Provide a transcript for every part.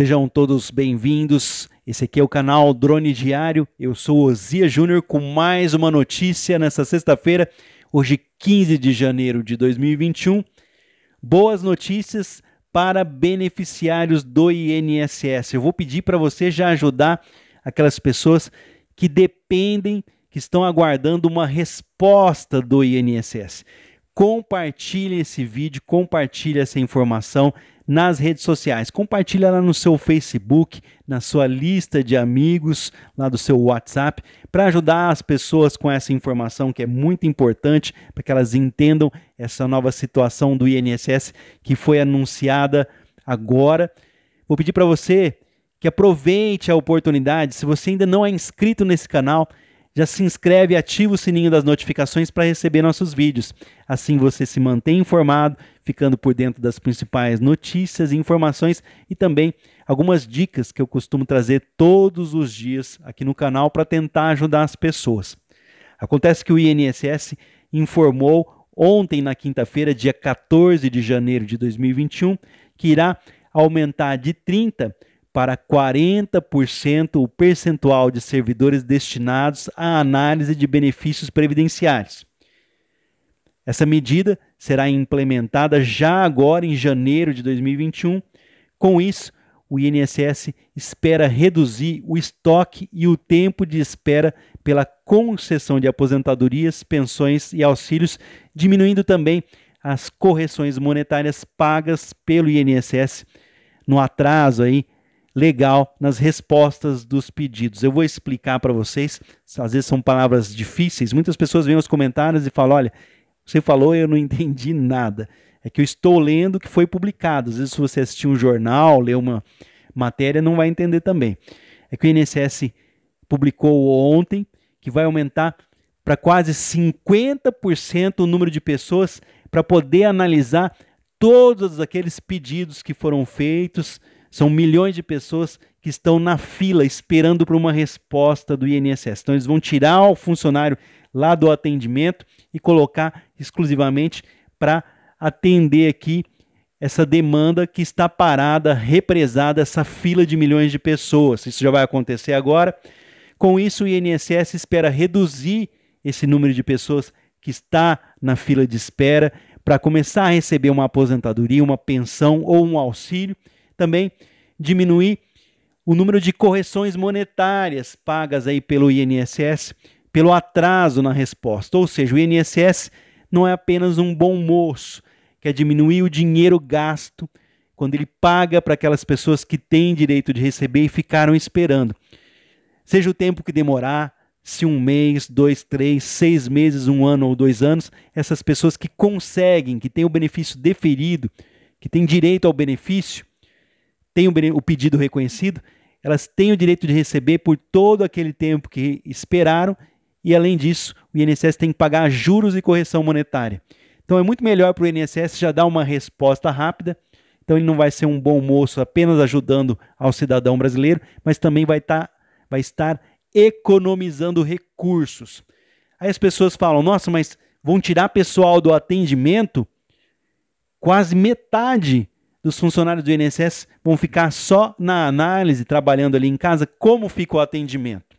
Sejam todos bem-vindos. Esse aqui é o canal Drone Diário. Eu sou Ozia Júnior com mais uma notícia nesta sexta-feira, hoje 15 de janeiro de 2021. Boas notícias para beneficiários do INSS. Eu vou pedir para você já ajudar aquelas pessoas que dependem, que estão aguardando uma resposta do INSS. Compartilhe esse vídeo, compartilhe essa informação nas redes sociais. Compartilha lá no seu Facebook, na sua lista de amigos, lá do seu WhatsApp, para ajudar as pessoas com essa informação que é muito importante para que elas entendam essa nova situação do INSS que foi anunciada agora. Vou pedir para você que aproveite a oportunidade, se você ainda não é inscrito nesse canal, já se inscreve e ativa o sininho das notificações para receber nossos vídeos. Assim você se mantém informado, ficando por dentro das principais notícias e informações e também algumas dicas que eu costumo trazer todos os dias aqui no canal para tentar ajudar as pessoas. Acontece que o INSS informou ontem, na quinta-feira, dia 14 de janeiro de 2021, que irá aumentar de 30% para 40% o percentual de servidores destinados à análise de benefícios previdenciários. Essa medida será implementada já agora em janeiro de 2021. Com isso, o INSS espera reduzir o estoque e o tempo de espera pela concessão de aposentadorias, pensões e auxílios, diminuindo também as correções monetárias pagas pelo INSS no atraso aí legal nas respostas dos pedidos. Eu vou explicar para vocês, às vezes são palavras difíceis, muitas pessoas vêm aos comentários e falam: olha, você falou eu não entendi nada. É que eu estou lendo o que foi publicado. Às vezes, se você assistir um jornal, ler uma matéria, não vai entender também. É que o INSS publicou ontem que vai aumentar para quase 50% o número de pessoas para poder analisar todos aqueles pedidos que foram feitos são milhões de pessoas que estão na fila esperando por uma resposta do INSS. Então, eles vão tirar o funcionário lá do atendimento e colocar exclusivamente para atender aqui essa demanda que está parada, represada, essa fila de milhões de pessoas. Isso já vai acontecer agora. Com isso, o INSS espera reduzir esse número de pessoas que está na fila de espera para começar a receber uma aposentadoria, uma pensão ou um auxílio também diminuir o número de correções monetárias pagas aí pelo INSS pelo atraso na resposta. Ou seja, o INSS não é apenas um bom moço, quer é diminuir o dinheiro gasto quando ele paga para aquelas pessoas que têm direito de receber e ficaram esperando. Seja o tempo que demorar, se um mês, dois, três, seis meses, um ano ou dois anos, essas pessoas que conseguem, que têm o benefício deferido, que têm direito ao benefício, têm o pedido reconhecido, elas têm o direito de receber por todo aquele tempo que esperaram e, além disso, o INSS tem que pagar juros e correção monetária. Então, é muito melhor para o INSS já dar uma resposta rápida. Então, ele não vai ser um bom moço apenas ajudando ao cidadão brasileiro, mas também vai, tá, vai estar economizando recursos. Aí as pessoas falam: nossa, mas vão tirar pessoal do atendimento? Quase metade dos funcionários do INSS vão ficar só na análise, trabalhando ali em casa, como fica o atendimento.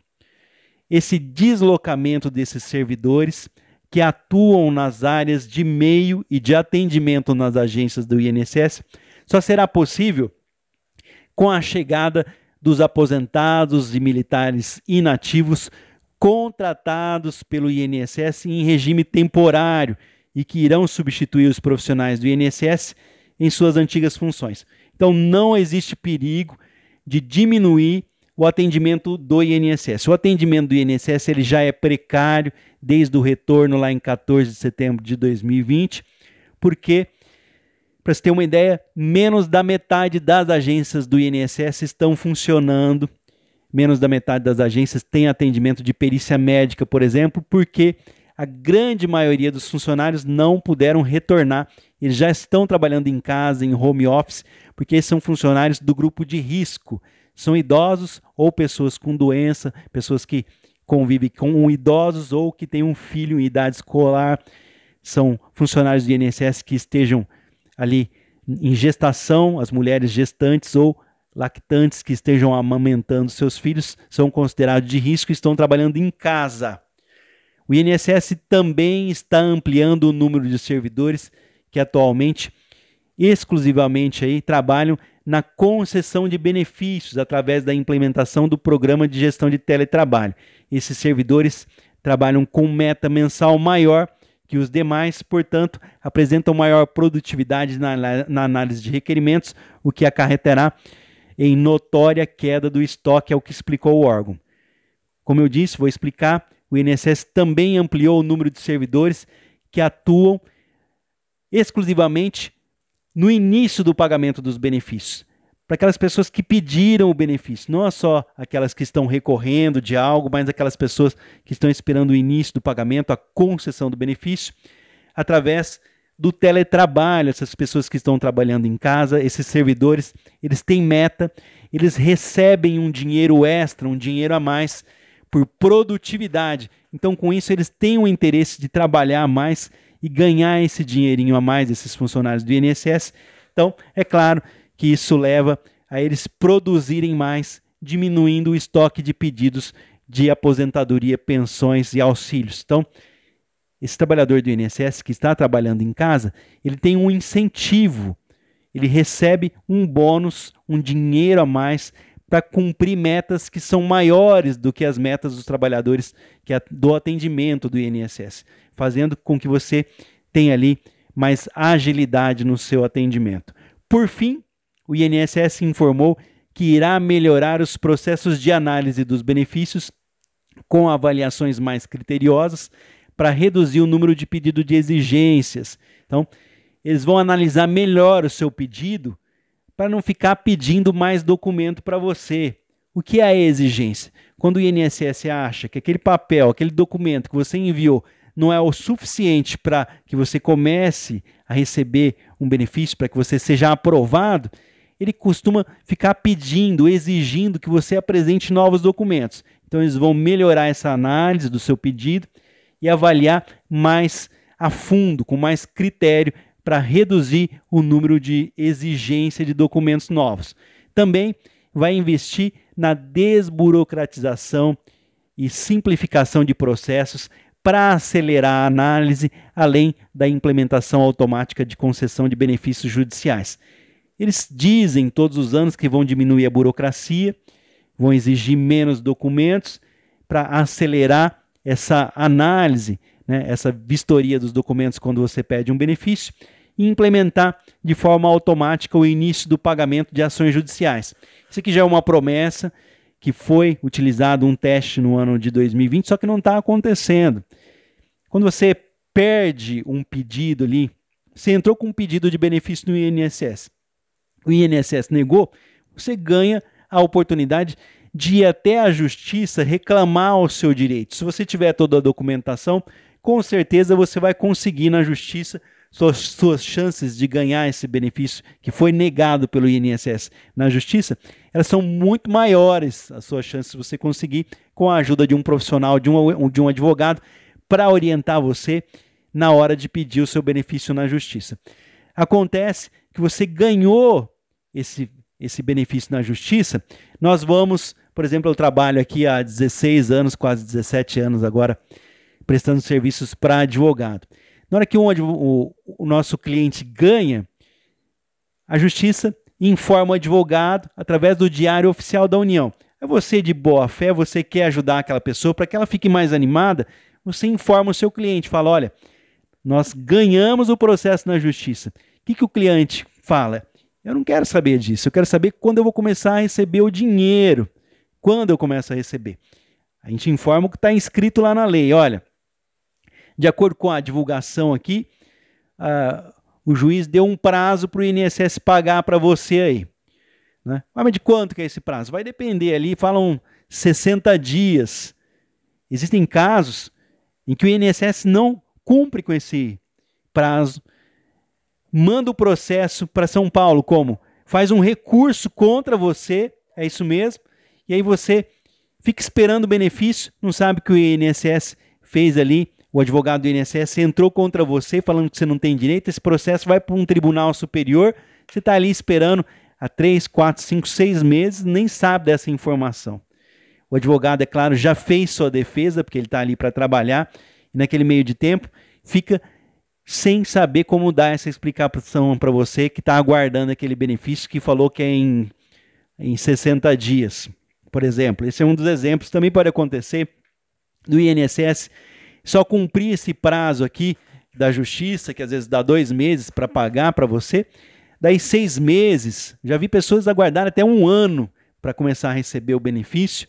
Esse deslocamento desses servidores que atuam nas áreas de meio e de atendimento nas agências do INSS só será possível com a chegada dos aposentados e militares inativos contratados pelo INSS em regime temporário e que irão substituir os profissionais do INSS em suas antigas funções. Então não existe perigo de diminuir o atendimento do INSS. O atendimento do INSS ele já é precário desde o retorno lá em 14 de setembro de 2020, porque para se ter uma ideia, menos da metade das agências do INSS estão funcionando. Menos da metade das agências tem atendimento de perícia médica, por exemplo, porque a grande maioria dos funcionários não puderam retornar. Eles já estão trabalhando em casa, em home office, porque são funcionários do grupo de risco. São idosos ou pessoas com doença, pessoas que convivem com idosos ou que têm um filho em idade escolar. São funcionários do INSS que estejam ali em gestação, as mulheres gestantes ou lactantes que estejam amamentando seus filhos são considerados de risco e estão trabalhando em casa. O INSS também está ampliando o número de servidores que atualmente exclusivamente aí trabalham na concessão de benefícios através da implementação do programa de gestão de teletrabalho. Esses servidores trabalham com meta mensal maior que os demais, portanto, apresentam maior produtividade na, na análise de requerimentos, o que acarretará em notória queda do estoque, é o que explicou o órgão. Como eu disse, vou explicar o INSS também ampliou o número de servidores que atuam exclusivamente no início do pagamento dos benefícios, para aquelas pessoas que pediram o benefício, não é só aquelas que estão recorrendo de algo, mas aquelas pessoas que estão esperando o início do pagamento, a concessão do benefício, através do teletrabalho, essas pessoas que estão trabalhando em casa, esses servidores, eles têm meta, eles recebem um dinheiro extra, um dinheiro a mais por produtividade. Então, com isso, eles têm o interesse de trabalhar mais e ganhar esse dinheirinho a mais desses funcionários do INSS. Então, é claro que isso leva a eles produzirem mais, diminuindo o estoque de pedidos de aposentadoria, pensões e auxílios. Então, esse trabalhador do INSS que está trabalhando em casa, ele tem um incentivo, ele recebe um bônus, um dinheiro a mais para cumprir metas que são maiores do que as metas dos trabalhadores que é do atendimento do INSS, fazendo com que você tenha ali mais agilidade no seu atendimento. Por fim, o INSS informou que irá melhorar os processos de análise dos benefícios com avaliações mais criteriosas para reduzir o número de pedido de exigências. Então, eles vão analisar melhor o seu pedido para não ficar pedindo mais documento para você. O que é a exigência? Quando o INSS acha que aquele papel, aquele documento que você enviou não é o suficiente para que você comece a receber um benefício, para que você seja aprovado, ele costuma ficar pedindo, exigindo que você apresente novos documentos. Então, eles vão melhorar essa análise do seu pedido e avaliar mais a fundo, com mais critério, para reduzir o número de exigência de documentos novos. Também vai investir na desburocratização e simplificação de processos para acelerar a análise, além da implementação automática de concessão de benefícios judiciais. Eles dizem todos os anos que vão diminuir a burocracia, vão exigir menos documentos para acelerar essa análise né, essa vistoria dos documentos quando você pede um benefício, e implementar de forma automática o início do pagamento de ações judiciais. Isso aqui já é uma promessa que foi utilizado um teste no ano de 2020, só que não está acontecendo. Quando você perde um pedido ali, você entrou com um pedido de benefício no INSS, o INSS negou, você ganha a oportunidade de ir até a justiça reclamar o seu direito. Se você tiver toda a documentação, com certeza você vai conseguir na justiça suas, suas chances de ganhar esse benefício que foi negado pelo INSS na justiça, elas são muito maiores as suas chances de você conseguir com a ajuda de um profissional, de um, de um advogado, para orientar você na hora de pedir o seu benefício na justiça. Acontece que você ganhou esse, esse benefício na justiça, nós vamos, por exemplo, eu trabalho aqui há 16 anos, quase 17 anos agora, prestando serviços para advogado. Na hora que um, o, o nosso cliente ganha, a justiça informa o advogado através do Diário Oficial da União. É você de boa fé, você quer ajudar aquela pessoa, para que ela fique mais animada, você informa o seu cliente, fala: olha, nós ganhamos o processo na justiça. O que, que o cliente fala? Eu não quero saber disso, eu quero saber quando eu vou começar a receber o dinheiro. Quando eu começo a receber? A gente informa o que está inscrito lá na lei. Olha, de acordo com a divulgação aqui, uh, o juiz deu um prazo para o INSS pagar para você aí. Né? Mas de quanto que é esse prazo? Vai depender ali, falam 60 dias. Existem casos em que o INSS não cumpre com esse prazo, manda o processo para São Paulo, como? Faz um recurso contra você, é isso mesmo, e aí você fica esperando o benefício, não sabe que o INSS fez ali o advogado do INSS entrou contra você falando que você não tem direito, esse processo vai para um tribunal superior, você está ali esperando há três, quatro, cinco, seis meses, nem sabe dessa informação. O advogado, é claro, já fez sua defesa, porque ele está ali para trabalhar, e naquele meio de tempo fica sem saber como dar essa explicação para você que está aguardando aquele benefício que falou que é em, em 60 dias, por exemplo. Esse é um dos exemplos, também pode acontecer do INSS só cumprir esse prazo aqui da justiça, que às vezes dá dois meses para pagar para você, daí seis meses. Já vi pessoas aguardar até um ano para começar a receber o benefício.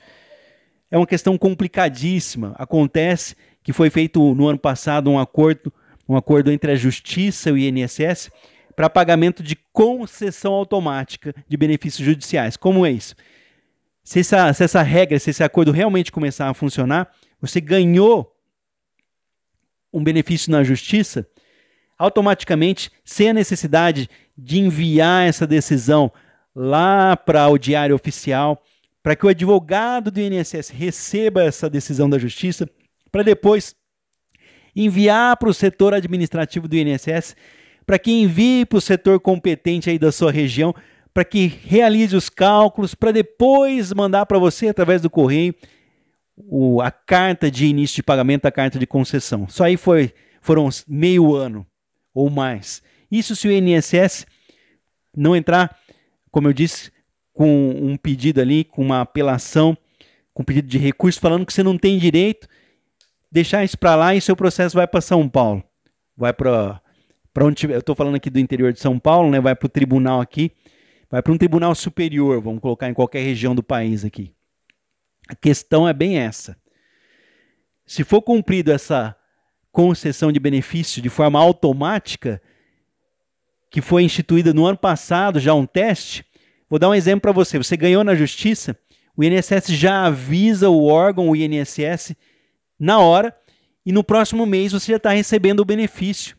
É uma questão complicadíssima. Acontece que foi feito no ano passado um acordo, um acordo entre a Justiça e o INSS para pagamento de concessão automática de benefícios judiciais. Como é isso? Se essa, se essa regra, se esse acordo realmente começar a funcionar, você ganhou um benefício na justiça, automaticamente, sem a necessidade de enviar essa decisão lá para o diário oficial, para que o advogado do INSS receba essa decisão da justiça, para depois enviar para o setor administrativo do INSS, para que envie para o setor competente aí da sua região, para que realize os cálculos, para depois mandar para você através do correio o, a carta de início de pagamento, a carta de concessão. Só aí foi, foram meio ano ou mais. Isso se o INSS não entrar, como eu disse, com um pedido ali, com uma apelação, com um pedido de recurso, falando que você não tem direito, deixar isso para lá e seu processo vai para São Paulo. Vai para onde tiver, eu estou falando aqui do interior de São Paulo, né? vai para o tribunal aqui, vai para um tribunal superior, vamos colocar em qualquer região do país aqui. A questão é bem essa. Se for cumprido essa concessão de benefício de forma automática, que foi instituída no ano passado, já um teste, vou dar um exemplo para você. Você ganhou na justiça, o INSS já avisa o órgão, o INSS, na hora, e no próximo mês você já está recebendo o benefício.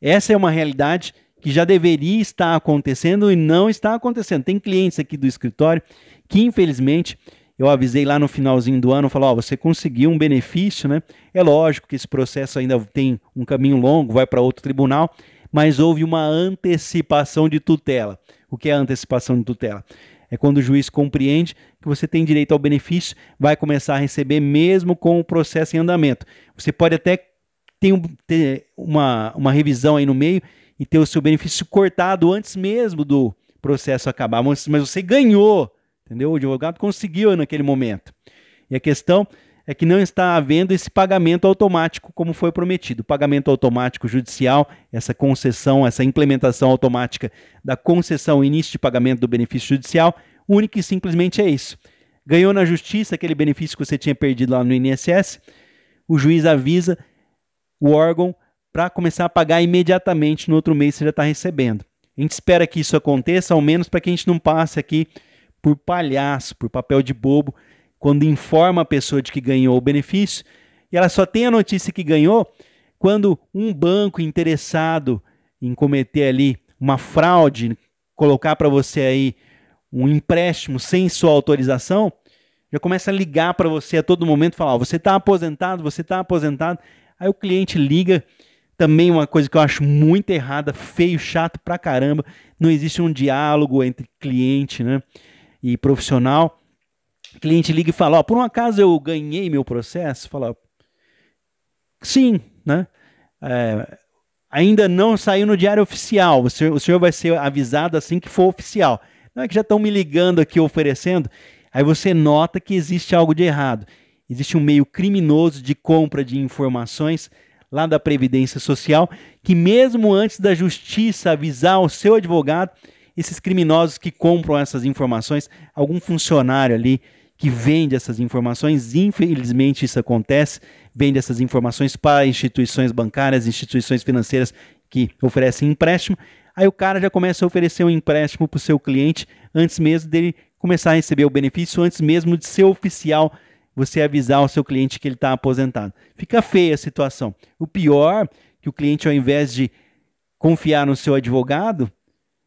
Essa é uma realidade que já deveria estar acontecendo e não está acontecendo. Tem clientes aqui do escritório que, infelizmente, eu avisei lá no finalzinho do ano, falou, oh, você conseguiu um benefício, né? É lógico que esse processo ainda tem um caminho longo, vai para outro tribunal, mas houve uma antecipação de tutela. O que é antecipação de tutela? É quando o juiz compreende que você tem direito ao benefício, vai começar a receber mesmo com o processo em andamento. Você pode até ter, uma, uma revisão aí no meio e ter o seu benefício cortado antes mesmo do processo acabar. Mas você ganhou, entendeu? O advogado conseguiu naquele momento. E a questão é que não está havendo esse pagamento automático como foi prometido. O pagamento automático judicial, essa concessão, essa implementação automática da concessão início de pagamento do benefício judicial, única e simplesmente é isso. Ganhou na justiça aquele benefício que você tinha perdido lá no INSS, o juiz avisa o órgão para começar a pagar imediatamente no outro mês você já está recebendo. A gente espera que isso aconteça, ao menos para que a gente não passe aqui por palhaço, por papel de bobo, quando informa a pessoa de que ganhou o benefício e ela só tem a notícia que ganhou quando um banco interessado em cometer ali uma fraude, colocar para você aí um empréstimo sem sua autorização, já começa a ligar para você a todo momento, falar: oh, você está aposentado, você está aposentado. Aí o cliente liga também uma coisa que eu acho muito errada, feio, chato pra caramba. Não existe um diálogo entre cliente né, e profissional. O cliente liga e fala: ó por um acaso eu ganhei meu processo? Fala: sim, né? É, ainda não saiu no diário oficial. O senhor, o senhor vai ser avisado assim que for oficial. Não é que já estão me ligando aqui oferecendo. Aí você nota que existe algo de errado. Existe um meio criminoso de compra de informações lá da Previdência Social, que mesmo antes da justiça avisar o seu advogado, esses criminosos que compram essas informações, algum funcionário ali que vende essas informações, infelizmente isso acontece, vende essas informações para instituições bancárias, instituições financeiras que oferecem empréstimo. Aí o cara já começa a oferecer um empréstimo para o seu cliente antes mesmo dele começar a receber o benefício, antes mesmo de ser oficial você avisar o seu cliente que ele está aposentado. Fica feia a situação. O pior que o cliente, ao invés de confiar no seu advogado,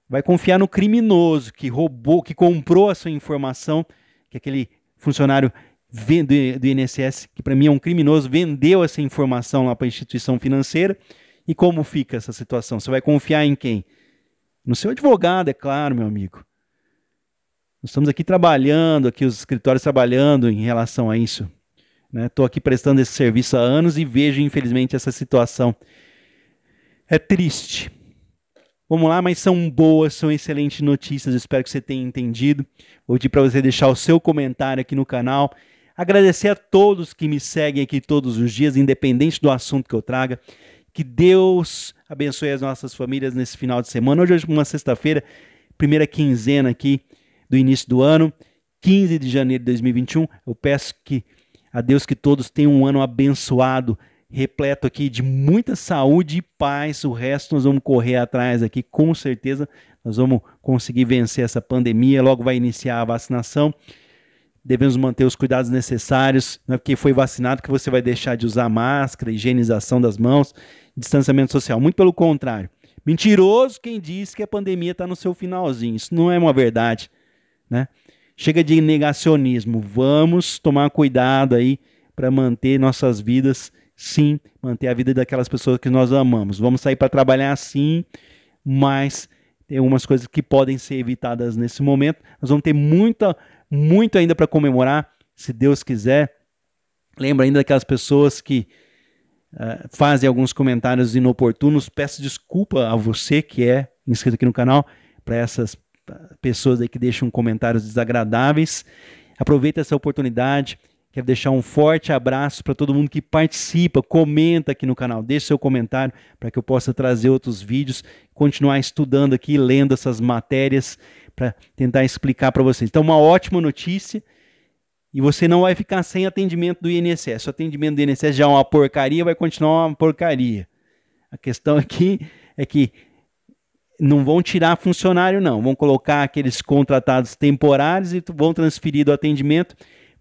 vai confiar no criminoso que roubou, que comprou a sua informação, que é aquele funcionário do INSS, que para mim é um criminoso, vendeu essa informação lá para a instituição financeira. E como fica essa situação? Você vai confiar em quem? No seu advogado, é claro, meu amigo. Nós estamos aqui trabalhando, aqui os escritórios trabalhando em relação a isso. Estou né? aqui prestando esse serviço há anos e vejo, infelizmente, essa situação. É triste. Vamos lá, mas são boas, são excelentes notícias. espero que você tenha entendido. Vou pedir para você deixar o seu comentário aqui no canal. Agradecer a todos que me seguem aqui todos os dias, independente do assunto que eu traga. Que Deus abençoe as nossas famílias nesse final de semana. Hoje é uma sexta-feira, primeira quinzena aqui do início do ano, 15 de janeiro de 2021. Eu peço que a Deus que todos tenham um ano abençoado, repleto aqui de muita saúde e paz. O resto nós vamos correr atrás aqui, com certeza. Nós vamos conseguir vencer essa pandemia. Logo vai iniciar a vacinação. Devemos manter os cuidados necessários. Não é porque foi vacinado que você vai deixar de usar máscara, higienização das mãos, distanciamento social. Muito pelo contrário. Mentiroso quem diz que a pandemia está no seu finalzinho. Isso não é uma verdade né? Chega de negacionismo, vamos tomar cuidado aí para manter nossas vidas, sim, manter a vida daquelas pessoas que nós amamos. Vamos sair para trabalhar, sim, mas tem algumas coisas que podem ser evitadas nesse momento. Nós vamos ter muita, muito ainda para comemorar, se Deus quiser. Lembra ainda daquelas pessoas que uh, fazem alguns comentários inoportunos. Peço desculpa a você que é inscrito aqui no canal para essas pessoas aí que deixam comentários desagradáveis. Aproveita essa oportunidade. Quero deixar um forte abraço para todo mundo que participa, comenta aqui no canal, deixe seu comentário para que eu possa trazer outros vídeos, continuar estudando aqui, lendo essas matérias para tentar explicar para vocês. Então, uma ótima notícia. E você não vai ficar sem atendimento do INSS. O atendimento do INSS já é uma porcaria, vai continuar uma porcaria. A questão aqui é que não vão tirar funcionário, não. Vão colocar aqueles contratados temporários e vão transferir do atendimento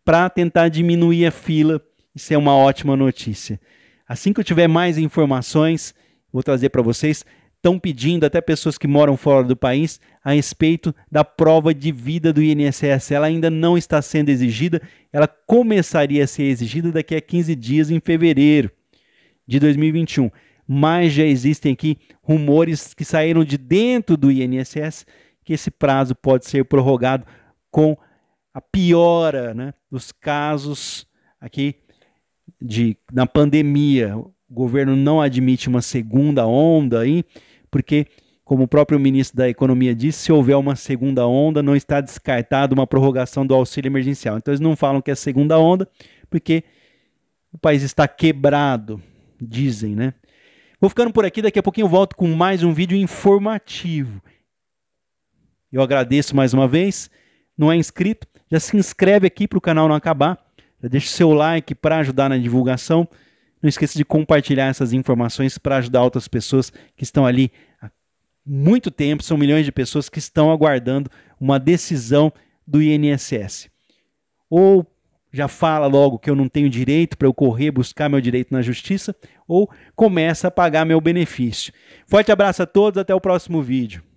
para tentar diminuir a fila. Isso é uma ótima notícia. Assim que eu tiver mais informações, vou trazer para vocês. Estão pedindo até pessoas que moram fora do país a respeito da prova de vida do INSS. Ela ainda não está sendo exigida, ela começaria a ser exigida daqui a 15 dias, em fevereiro de 2021 mas já existem aqui rumores que saíram de dentro do INSS que esse prazo pode ser prorrogado com a piora né, dos casos aqui de, na pandemia. O governo não admite uma segunda onda aí, porque, como o próprio ministro da Economia disse, se houver uma segunda onda, não está descartada uma prorrogação do auxílio emergencial. Então, eles não falam que é segunda onda, porque o país está quebrado, dizem, né? Vou ficando por aqui, daqui a pouquinho eu volto com mais um vídeo informativo. Eu agradeço mais uma vez. Não é inscrito? Já se inscreve aqui para o canal não acabar. Já deixa o seu like para ajudar na divulgação. Não esqueça de compartilhar essas informações para ajudar outras pessoas que estão ali há muito tempo. São milhões de pessoas que estão aguardando uma decisão do INSS. Ou já fala logo que eu não tenho direito para eu correr buscar meu direito na justiça ou começa a pagar meu benefício. Forte abraço a todos, até o próximo vídeo.